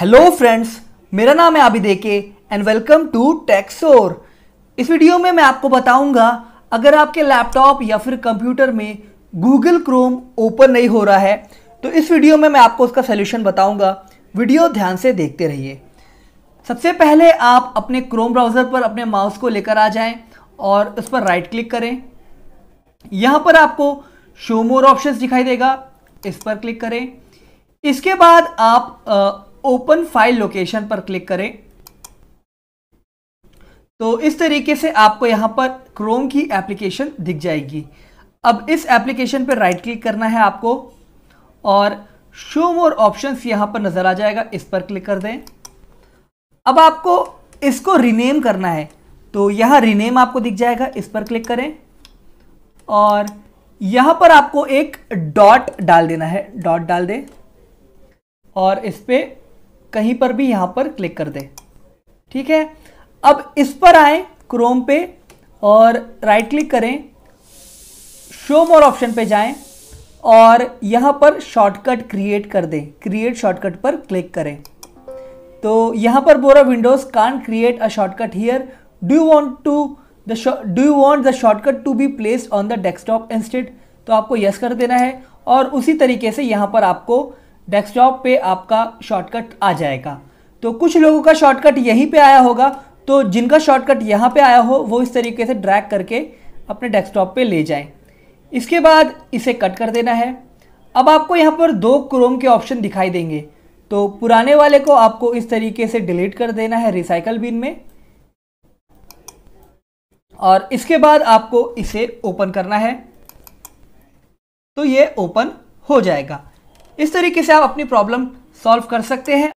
hello friends मेरा नाम है आबिद के एंड वेलकम टू टेक्सोर इस वीडियो में मैं आपको बताऊंगा अगर आपके लैपटॉप या फिर कंप्यूटर में गूगल क्रोम ओपन नहीं हो रहा है तो इस वीडियो में मैं आपको उसका सलूशन बताऊंगा वीडियो ध्यान से देखते रहिए सबसे पहले आप अपने क्रोम ब्राउज़र पर अपने माउस को लेकर आ जाएं और उस पर राइट क्लिक करें यहाँ पर आपको शो मोर ऑप्शंस दिखाई देगा इस पर क्लिक करें इसके बाद आप ओपन फाइल लोकेशन पर क्लिक करें तो इस तरीके से आपको यहां पर क्रोम की एप्लीकेशन दिख जाएगी अब इस एप्लीकेशन पर राइट क्लिक करना है आपको और शो मोर ऑप्शंस यहां पर नज़र आ जाएगा इस पर क्लिक कर दें अब आपको इसको रिनेम करना है तो यहां रिनेम आपको दिख जाएगा इस पर क्लिक करें और यहां पर आपको एक डॉट डाल देना है डॉट डाल दें और इस पर कहीं पर भी यहां पर क्लिक कर दें ठीक है अब इस पर आए क्रोम पे और राइट क्लिक करें शो मोर ऑप्शन पे जाएं और यहां पर शॉर्टकट क्रिएट कर दें क्रिएट शॉर्टकट पर क्लिक करें तो यहां पर बोरा विंडोज कान create a shortcut here do you want to the do you want the shortcut to be placed on the desktop instead तो आपको यस कर देना है और उसी तरीके से यहां पर आपको डेस्कटॉप पे आपका शॉर्टकट आ जाएगा तो कुछ लोगों का शॉर्टकट यहीं पे आया होगा तो जिनका शॉर्टकट यहाँ पे आया हो वो इस तरीके से ड्रैग करके अपने डेस्कटॉप पे ले जाएं इसके बाद इसे कट कर देना है अब आपको यहाँ पर दो क्रोम के ऑप्शन दिखाई देंगे तो पुराने वाले को आपको इस तरीके से डिलीट कर देना है रिसाइकल बिन में और इसके बाद आपको इसे ओपन करना है तो ये ओपन हो जाएगा इस तरीके से आप अपनी प्रॉब्लम सॉल्व कर सकते हैं